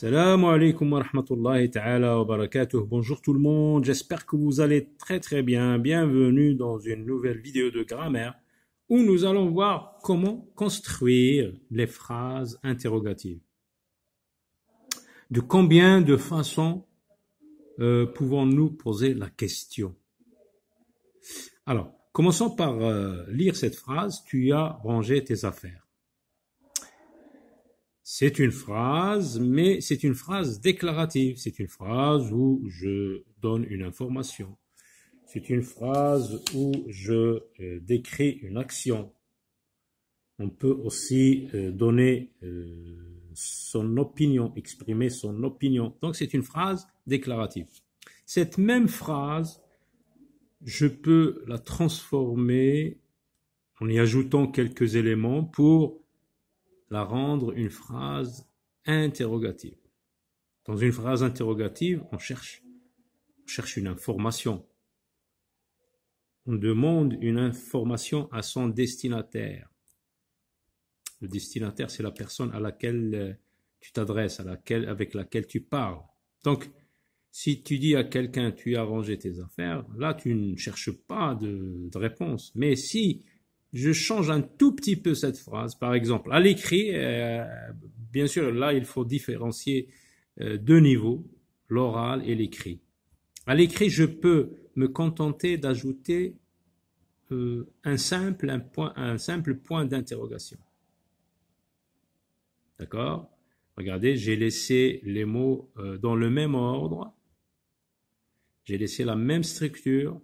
Salam alaikum wa rahmatullahi wa Bonjour tout le monde, j'espère que vous allez très très bien. Bienvenue dans une nouvelle vidéo de grammaire où nous allons voir comment construire les phrases interrogatives. De combien de façons euh, pouvons-nous poser la question Alors, commençons par euh, lire cette phrase, tu as rangé tes affaires c'est une phrase, mais c'est une phrase déclarative. C'est une phrase où je donne une information. C'est une phrase où je euh, décris une action. On peut aussi euh, donner euh, son opinion, exprimer son opinion. Donc c'est une phrase déclarative. Cette même phrase, je peux la transformer en y ajoutant quelques éléments pour la rendre une phrase interrogative. Dans une phrase interrogative, on cherche, cherche une information. On demande une information à son destinataire. Le destinataire, c'est la personne à laquelle euh, tu t'adresses, à laquelle, avec laquelle tu parles. Donc, si tu dis à quelqu'un tu as rangé tes affaires, là tu ne cherches pas de, de réponse. Mais si je change un tout petit peu cette phrase. Par exemple, à l'écrit, euh, bien sûr, là, il faut différencier euh, deux niveaux, l'oral et l'écrit. À l'écrit, je peux me contenter d'ajouter euh, un simple, point, un simple point d'interrogation. D'accord Regardez, j'ai laissé les mots dans le même ordre, j'ai laissé la même structure,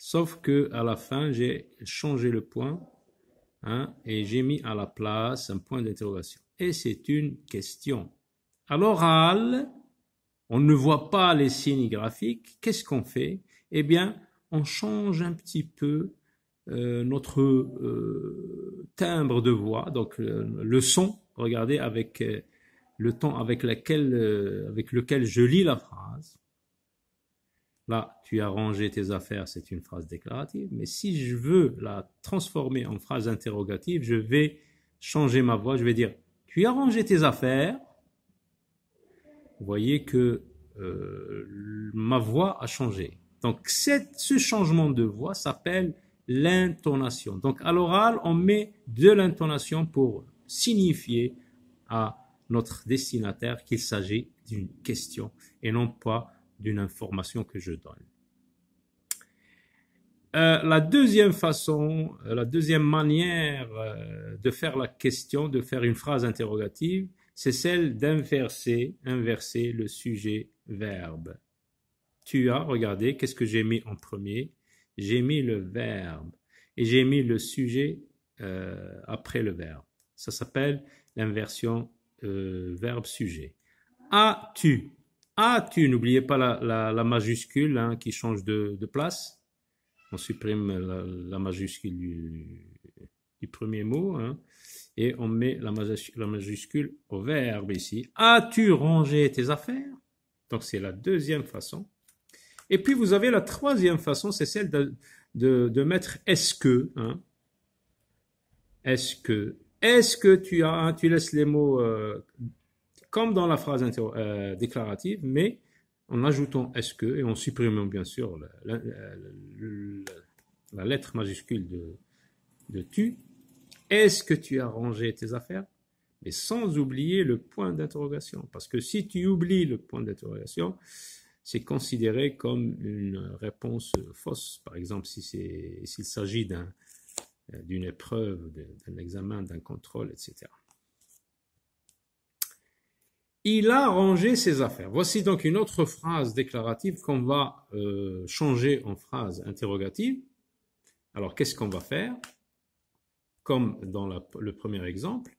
Sauf que à la fin, j'ai changé le point hein, et j'ai mis à la place un point d'interrogation. Et c'est une question. À l'oral, on ne voit pas les signes graphiques. Qu'est-ce qu'on fait Eh bien, on change un petit peu euh, notre euh, timbre de voix, donc euh, le son. Regardez avec le temps avec, avec lequel je lis la phrase là, tu as rangé tes affaires, c'est une phrase déclarative, mais si je veux la transformer en phrase interrogative, je vais changer ma voix, je vais dire, tu as rangé tes affaires. Vous voyez que euh, ma voix a changé. Donc ce changement de voix s'appelle l'intonation. Donc à l'oral, on met de l'intonation pour signifier à notre destinataire qu'il s'agit d'une question et non pas d'une information que je donne. Euh, la deuxième façon, euh, la deuxième manière euh, de faire la question, de faire une phrase interrogative, c'est celle d'inverser, inverser le sujet verbe. Tu as, regardez, qu'est-ce que j'ai mis en premier J'ai mis le verbe et j'ai mis le sujet après le verbe. Ça s'appelle l'inversion verbe-sujet. As-tu as-tu, ah, n'oubliez pas la, majuscule hein, qui change de, place. On supprime la, majuscule du, premier mot hein, et on met la majuscule, au verbe ici. As-tu rangé tes affaires Donc c'est la deuxième façon. Et puis vous avez la troisième façon, c'est celle de, mettre est-ce que. Hein. Est-ce que. Est-ce que tu as, tu laisses les mots euh, comme dans la phrase euh, déclarative, mais en ajoutant est-ce que et en supprimant bien sûr la, lettre majuscule de, tu. Est-ce que tu as rangé tes affaires Mais sans oublier le point d'interrogation. Parce que si tu oublies le point d'interrogation, c'est considéré comme une réponse fausse. Par exemple, si c'est s'il s'agit euh, d'une épreuve, d'un examen, d'un contrôle, etc il a rangé ses affaires. Voici donc une autre phrase déclarative qu'on va euh, changer en phrase interrogative. Alors, qu'est-ce qu'on va faire Comme dans le premier exemple,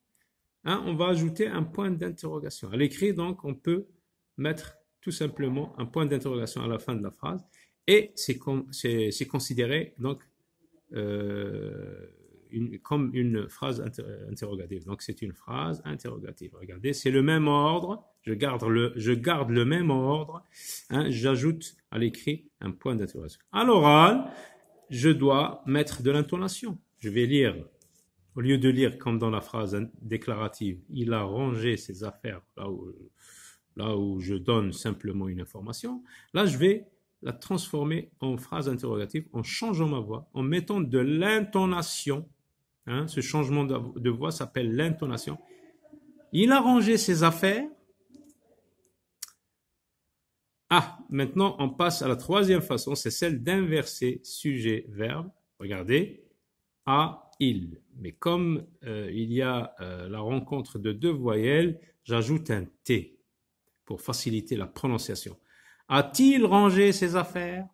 hein, on va ajouter un point d'interrogation. À l'écrit, donc, on peut mettre tout simplement un point d'interrogation à la fin de la phrase et c'est considéré donc euh, comme une phrase interrogative. Donc c'est une phrase interrogative. Regardez, c'est le même ordre. Je garde le, je garde le même ordre. Hein, j'ajoute à l'écrit un point d'interrogation. À l'oral, je dois mettre de l'intonation. Je vais lire. Au lieu de lire comme dans la phrase déclarative, il a rangé ses affaires là là où je donne simplement une information. Là, je vais la transformer en phrase interrogative en changeant ma voix, en mettant de l'intonation Hein, ce changement de voix s'appelle l'intonation. Il a rangé ses affaires. Ah, maintenant on passe à la troisième façon, c'est celle d'inverser sujet-verbe. Regardez, A, il. Mais comme euh, il y a euh, la rencontre de deux voyelles, j'ajoute un T pour faciliter la prononciation. A-t-il rangé ses affaires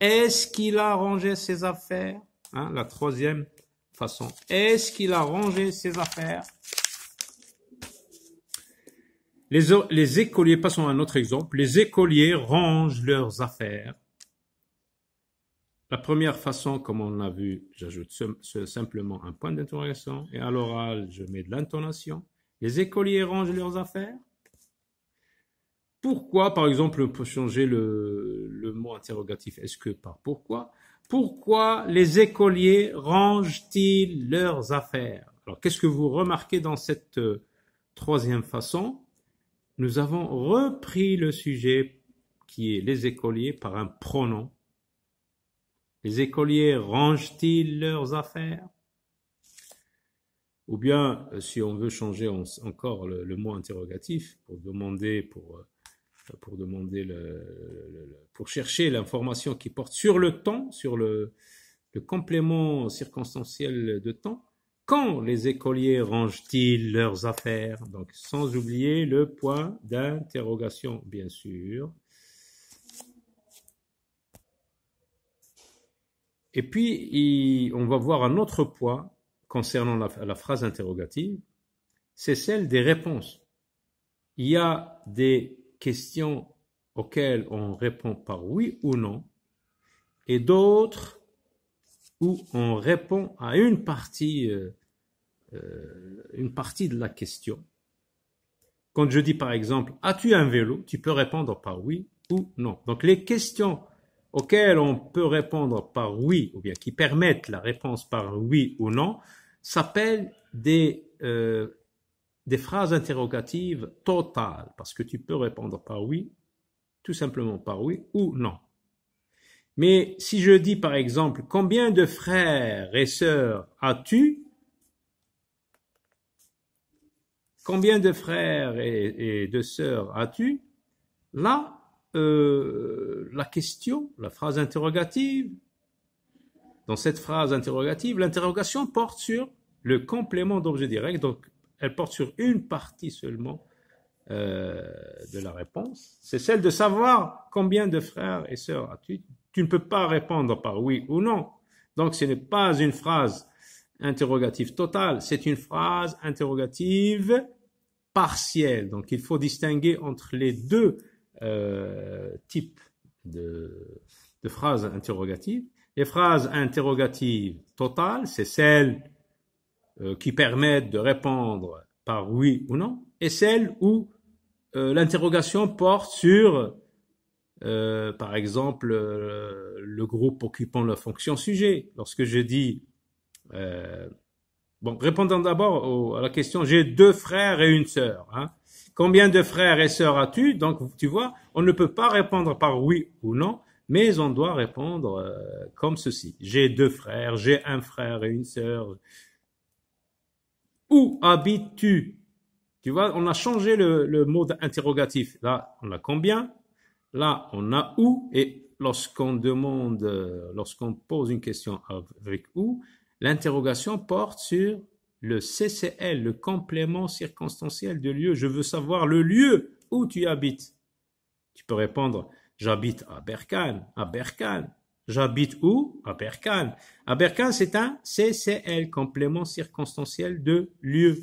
Est-ce qu'il a rangé ses affaires hein, La troisième façon. Est-ce qu'il a rangé ses affaires les, les écoliers, passons à un autre exemple. Les écoliers rangent leurs affaires. La première façon, comme on l'a vu, j'ajoute simplement un point d'interrogation et à l'oral, je mets de l'intonation. Les écoliers rangent leurs affaires. Pourquoi, par exemple, pour changer le mot interrogatif est-ce que par pourquoi pourquoi les écoliers rangent-ils leurs affaires Alors, qu'est-ce que vous remarquez dans cette euh, troisième façon Nous avons repris le sujet qui est les écoliers par un pronom. Les écoliers rangent-ils leurs affaires Ou bien, euh, si on veut changer encore le, mot interrogatif pour demander, pour euh, pour demander le, pour chercher l'information qui porte sur le temps, sur le, complément circonstanciel de temps. Quand les écoliers rangent-ils leurs affaires Donc, sans oublier le point d'interrogation, bien sûr. Et puis, on va voir un autre point concernant la, la phrase interrogative, c'est celle des réponses. Il y a des questions auxquelles on répond par oui ou non, et d'autres où on répond à une partie, euh, euh, une partie de la question. Quand je dis par exemple, as-tu un vélo Tu peux répondre par oui ou non. Donc les questions auxquelles on peut répondre par oui, ou bien qui permettent la réponse par oui ou non, s'appellent des euh, des phrases interrogatives totales, parce que tu peux répondre par oui, tout simplement par oui ou non. Mais si je dis par exemple, combien de frères et sœurs as-tu Combien de frères et, de sœurs as-tu Là, euh, la question, la phrase interrogative, dans cette phrase interrogative, l'interrogation porte sur le complément d'objet direct, donc elle porte sur une partie seulement euh, de la réponse. C'est celle de savoir combien de frères et sœurs as-tu. Tu ne peux pas répondre par oui ou non. Donc ce n'est pas une phrase interrogative totale, c'est une phrase interrogative partielle. Donc il faut distinguer entre les deux euh, types de, phrases interrogatives. Les phrases interrogatives totales, c'est celle euh, qui permettent de répondre par oui ou non, et celle où euh, l'interrogation porte sur, euh, par exemple, le groupe occupant la fonction sujet. Lorsque je dis, bon, répondant d'abord à la question, j'ai deux frères et une sœur. Hein. Combien de frères et sœurs as-tu Donc, tu vois, on ne peut pas répondre par oui ou non, mais on doit répondre comme ceci. J'ai deux frères, j'ai un frère et une sœur, où habites-tu Tu vois, on a changé le, mode interrogatif. Là, on a combien Là, on a où et lorsqu'on demande, euh, lorsqu'on pose une question avec où, l'interrogation porte sur le CCL, le complément circonstanciel de lieu. Je veux savoir le lieu où tu habites. Tu peux répondre, j'habite à Berkane, à Berkane. J'habite où À Berkane. À Berkane, c'est un CCL, complément circonstanciel de lieu.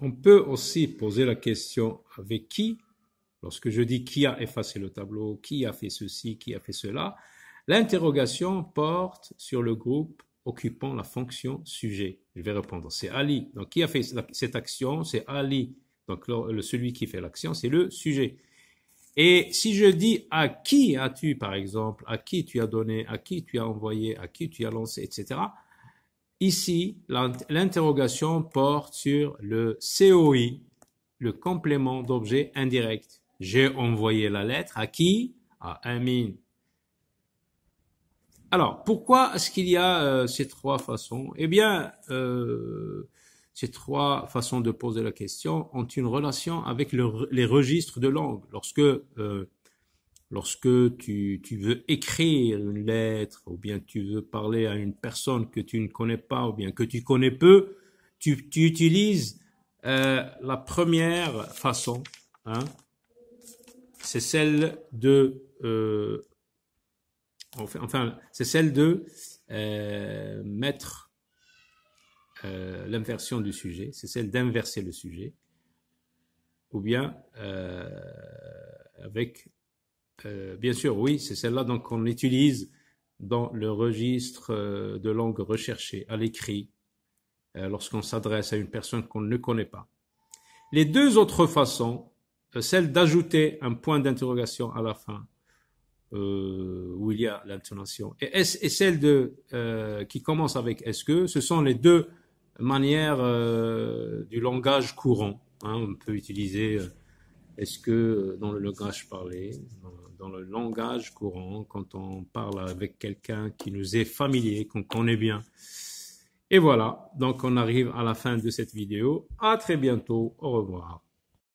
On peut aussi poser la question avec qui. Lorsque je dis qui a effacé le tableau, qui a fait ceci, qui a fait cela, l'interrogation porte sur le groupe occupant la fonction sujet. Je vais répondre, c'est Ali. Donc qui a fait cette action C'est Ali. Donc celui qui fait l'action, c'est le sujet. Et si je dis à qui as-tu, par exemple, à qui tu as donné, à qui tu as envoyé, à qui tu as lancé, etc. Ici, l'interrogation porte sur le COI, le complément d'objet indirect. J'ai envoyé la lettre à qui À Amin. Alors, pourquoi est-ce qu'il y a euh, ces trois façons Eh bien, euh, ces trois façons de poser la question ont une relation avec les registres de langue. Lorsque, euh, lorsque tu, veux écrire une lettre, ou bien tu veux parler à une personne que tu ne connais pas, ou bien que tu connais peu, tu, utilises euh, la première façon. Hein, c'est celle de... Euh, enfin, c'est celle de euh, mettre euh, l'inversion du sujet, c'est celle d'inverser le sujet, ou bien euh, avec, euh, bien sûr, oui, c'est celle-là donc qu'on utilise dans le registre de langue recherchée, à l'écrit, lorsqu'on s'adresse à une personne qu'on ne connaît pas. Les deux autres façons, celle d'ajouter un point d'interrogation à la fin, où il y a l'intonation. Et, et, celle de qui commence avec est-ce que, ce sont les deux manière euh, du langage courant. Hein, on peut utiliser euh, est-ce que euh, dans le langage parlé, dans, le langage courant, quand on parle avec quelqu'un qui nous est familier, qu'on connaît bien. Et voilà, donc on arrive à la fin de cette vidéo. À très bientôt, au revoir.